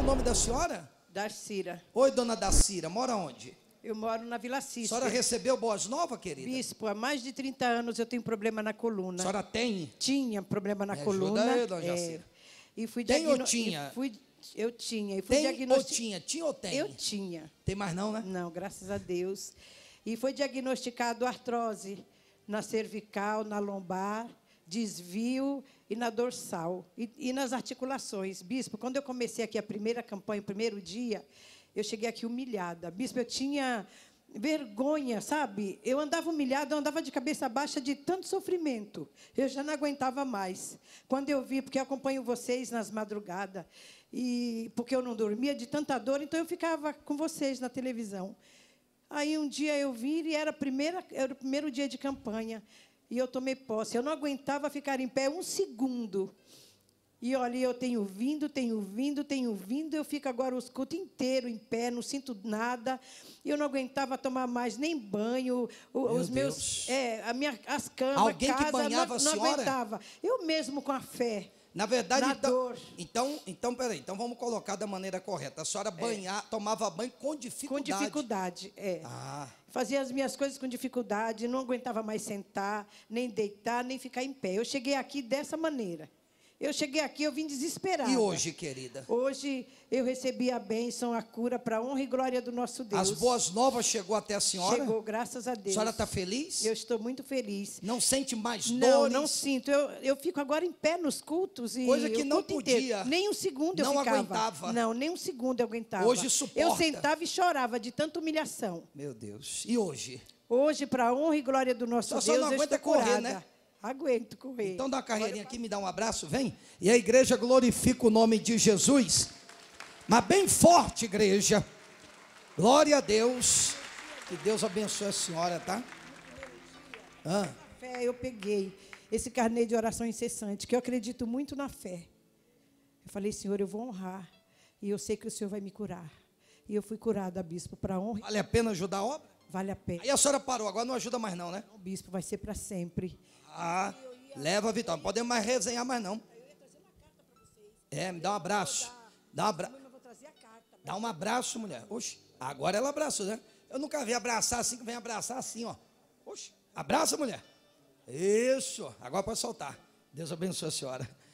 o nome da senhora? Darcira. Oi, dona Darcira, mora onde? Eu moro na Vila Cícero. A senhora recebeu boas novas, querida? Bispo, há mais de 30 anos eu tenho problema na coluna. A senhora tem? Tinha problema na Me coluna. Ajuda aí, dona é. Jacira. É, e fui tem ou tinha? Fui, eu tinha. E fui tem diagnosti... ou tinha? Tinha ou tem? Eu tinha. Tem mais não, né? Não, graças a Deus. E foi diagnosticado artrose na cervical, na lombar desvio e na dorsal e, e, nas articulações. Bispo, quando eu comecei aqui a primeira campanha, o primeiro dia, eu cheguei aqui humilhada. Bispo, eu tinha vergonha, sabe? Eu andava humilhada, eu andava de cabeça baixa de tanto sofrimento. Eu já não aguentava mais. Quando eu vi, porque eu acompanho vocês nas madrugadas, e porque eu não dormia de tanta dor, então eu ficava com vocês na televisão. Aí um dia eu vim e era, primeira, era o primeiro dia de campanha e eu tomei posse. Eu não aguentava ficar em pé um segundo. E olha, eu tenho vindo, tenho vindo, tenho vindo, eu fico agora o culto inteiro em pé, não sinto nada. Eu não aguentava tomar mais nem banho, Meu os meus, Deus. é, a minha, as camas, Alguém casa, que banhava não, não aguentava. Eu mesmo com a fé. Na verdade, na então, dor. então, então, peraí, então vamos colocar da maneira correta. A senhora é. banhar, é. tomava banho com dificuldade. Com dificuldade, é. Ah. Fazia as minhas coisas com dificuldade, não aguentava mais sentar, nem deitar, nem ficar em pé. Eu cheguei aqui dessa maneira. Eu cheguei aqui, eu vim desesperada. E hoje, querida? Hoje eu recebi a bênção, a cura para a honra e glória do nosso Deus. As boas novas chegou até a senhora? Chegou, graças a Deus. A senhora está feliz? Eu estou muito feliz. Não sente mais dores? Não, não sinto. Eu, eu fico agora em pé nos cultos. E Coisa que não podia. Inteiro. Nem um segundo não eu ficava. Não aguentava. Não, nem um segundo eu aguentava. Hoje suporta. Eu sentava e chorava de tanta humilhação. Meu Deus. E hoje? Hoje, para a honra e glória do nosso só Deus, só não aguenta eu estou correr, Né? aguento correr. Então dá uma carreirinha aqui, me dá um abraço, vem. E a igreja glorifica o nome de Jesus. Mas bem forte, igreja. Glória a Deus. Que Deus abençoe a senhora, tá? Ah. Fé, eu peguei esse carnê de oração incessante, que eu acredito muito na fé. Eu falei, Senhor, eu vou honrar. E eu sei que o Senhor vai me curar. E eu fui curada, bispo, para honra. Vale a pena ajudar a obra? Vale a pena. Aí a senhora parou, agora não ajuda mais não, né? O bispo vai ser para sempre. Ah, leva Vital, não podemos mais resenhar mais não. É, me dá um abraço. Dá um abraço. Dá um abraço, mulher. Oxe, agora ela abraçou, né? Eu nunca vi abraçar assim, que vem abraçar assim, ó. Oxe, abraça, mulher. Isso, agora pode soltar. Deus abençoe a senhora.